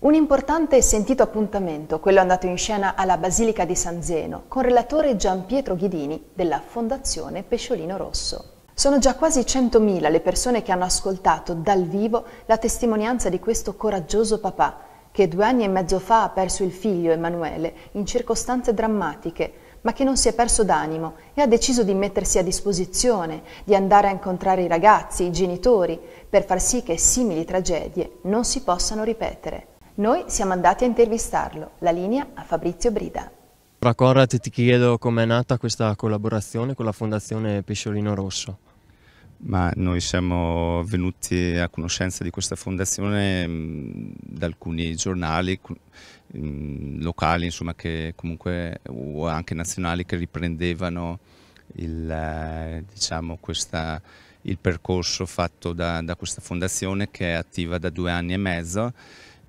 Un importante e sentito appuntamento, quello andato in scena alla Basilica di San Zeno, con relatore Gian Pietro Ghidini della Fondazione Pesciolino Rosso. Sono già quasi 100.000 le persone che hanno ascoltato dal vivo la testimonianza di questo coraggioso papà, che due anni e mezzo fa ha perso il figlio Emanuele in circostanze drammatiche, ma che non si è perso d'animo e ha deciso di mettersi a disposizione, di andare a incontrare i ragazzi, i genitori, per far sì che simili tragedie non si possano ripetere. Noi siamo andati a intervistarlo. La linea a Fabrizio Brida. Tra Conrad ti chiedo com'è nata questa collaborazione con la Fondazione Pesciolino Rosso. Ma noi siamo venuti a conoscenza di questa fondazione mm, da alcuni giornali mm, locali, insomma, che comunque, o anche nazionali, che riprendevano il, eh, diciamo, questa, il percorso fatto da, da questa fondazione che è attiva da due anni e mezzo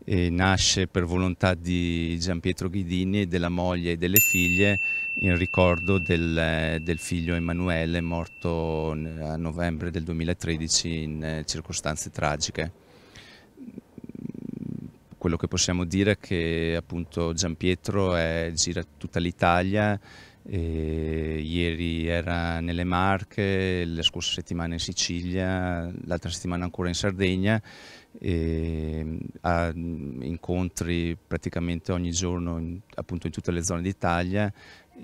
eh, nasce per volontà di Gian Pietro Ghidini, della moglie e delle figlie in ricordo del, del figlio Emanuele morto a novembre del 2013 in eh, circostanze tragiche quello che possiamo dire è che appunto Giampietro gira tutta l'Italia e ieri era nelle Marche, la scorsa settimana in Sicilia, l'altra settimana ancora in Sardegna, ha incontri praticamente ogni giorno in, appunto in tutte le zone d'Italia.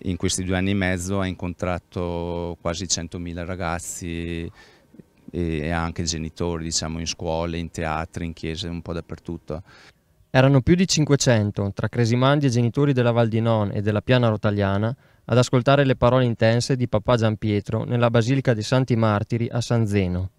In questi due anni e mezzo ha incontrato quasi 100.000 ragazzi e anche genitori, diciamo, in scuole, in teatri, in chiese, un po' dappertutto. Erano più di 500 tra cresimandi e genitori della Val di Non e della Piana Rotaliana ad ascoltare le parole intense di papà Giampietro nella Basilica dei Santi Martiri a San Zeno.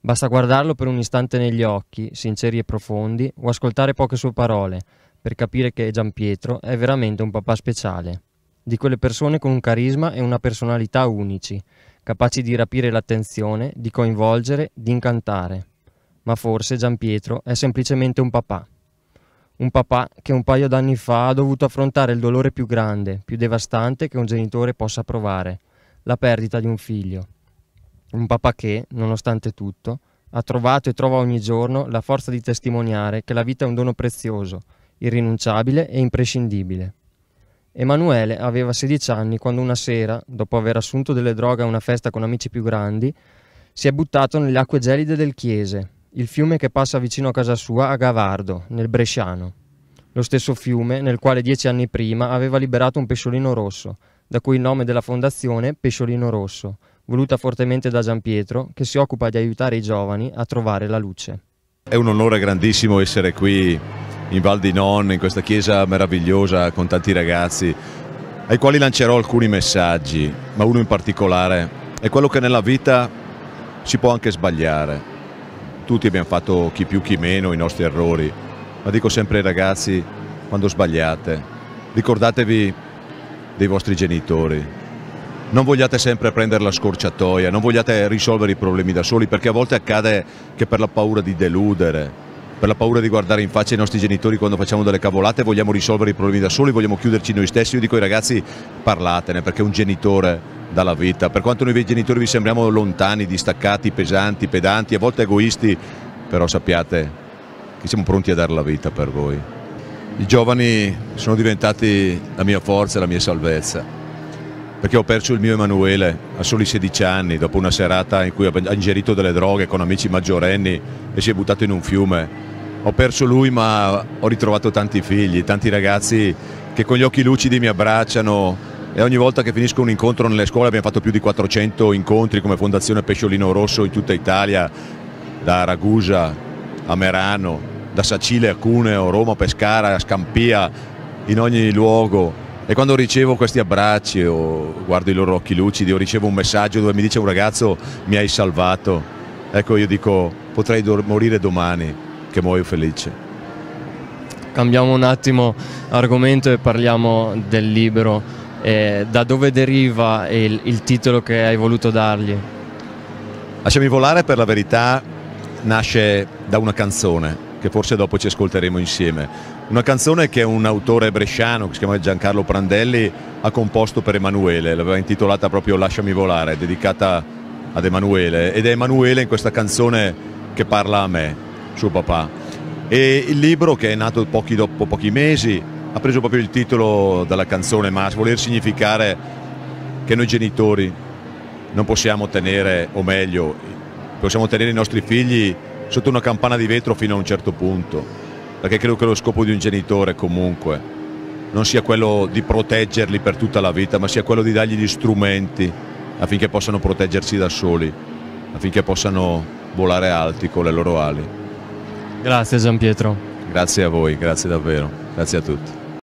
Basta guardarlo per un istante negli occhi, sinceri e profondi, o ascoltare poche sue parole, per capire che Giampietro è veramente un papà speciale, di quelle persone con un carisma e una personalità unici, capaci di rapire l'attenzione, di coinvolgere, di incantare. Ma forse Giampietro è semplicemente un papà un papà che un paio d'anni fa ha dovuto affrontare il dolore più grande, più devastante che un genitore possa provare, la perdita di un figlio. Un papà che, nonostante tutto, ha trovato e trova ogni giorno la forza di testimoniare che la vita è un dono prezioso, irrinunciabile e imprescindibile. Emanuele aveva 16 anni quando una sera, dopo aver assunto delle droghe a una festa con amici più grandi, si è buttato nelle acque gelide del Chiese, il fiume che passa vicino a casa sua a Gavardo, nel Bresciano. Lo stesso fiume nel quale dieci anni prima aveva liberato un pesciolino rosso, da cui il nome della fondazione Pesciolino Rosso, voluta fortemente da Gian Pietro, che si occupa di aiutare i giovani a trovare la luce. È un onore grandissimo essere qui in Val di Non, in questa chiesa meravigliosa con tanti ragazzi, ai quali lancerò alcuni messaggi, ma uno in particolare è quello che nella vita si può anche sbagliare, tutti abbiamo fatto chi più chi meno i nostri errori, ma dico sempre ai ragazzi quando sbagliate, ricordatevi dei vostri genitori, non vogliate sempre prendere la scorciatoia, non vogliate risolvere i problemi da soli perché a volte accade che per la paura di deludere per la paura di guardare in faccia i nostri genitori quando facciamo delle cavolate, vogliamo risolvere i problemi da soli, vogliamo chiuderci noi stessi. Io dico ai ragazzi parlatene perché un genitore dalla vita, per quanto noi genitori vi sembriamo lontani, distaccati, pesanti, pedanti, a volte egoisti, però sappiate che siamo pronti a dare la vita per voi. I giovani sono diventati la mia forza e la mia salvezza, perché ho perso il mio Emanuele a soli 16 anni, dopo una serata in cui ha ingerito delle droghe con amici maggiorenni e si è buttato in un fiume ho perso lui ma ho ritrovato tanti figli, tanti ragazzi che con gli occhi lucidi mi abbracciano e ogni volta che finisco un incontro nelle scuole abbiamo fatto più di 400 incontri come Fondazione Pesciolino Rosso in tutta Italia, da Ragusa a Merano, da Sacile a Cuneo, Roma, Pescara, a Scampia, in ogni luogo. E quando ricevo questi abbracci o guardo i loro occhi lucidi o ricevo un messaggio dove mi dice un ragazzo mi hai salvato, ecco io dico potrei morire domani, che muoio felice. Cambiamo un attimo argomento e parliamo del libro. Eh, da dove deriva il, il titolo che hai voluto dargli? Lasciami volare per la verità nasce da una canzone che forse dopo ci ascolteremo insieme. Una canzone che un autore bresciano, che si chiama Giancarlo Prandelli, ha composto per Emanuele, l'aveva intitolata proprio Lasciami volare, dedicata ad Emanuele ed è Emanuele in questa canzone che parla a me suo papà. E il libro, che è nato pochi dopo pochi mesi, ha preso proprio il titolo dalla canzone Mars, voler significare che noi genitori non possiamo tenere, o meglio, possiamo tenere i nostri figli sotto una campana di vetro fino a un certo punto, perché credo che lo scopo di un genitore comunque non sia quello di proteggerli per tutta la vita, ma sia quello di dargli gli strumenti affinché possano proteggersi da soli, affinché possano volare alti con le loro ali. Grazie Gian Pietro. Grazie a voi, grazie davvero, grazie a tutti.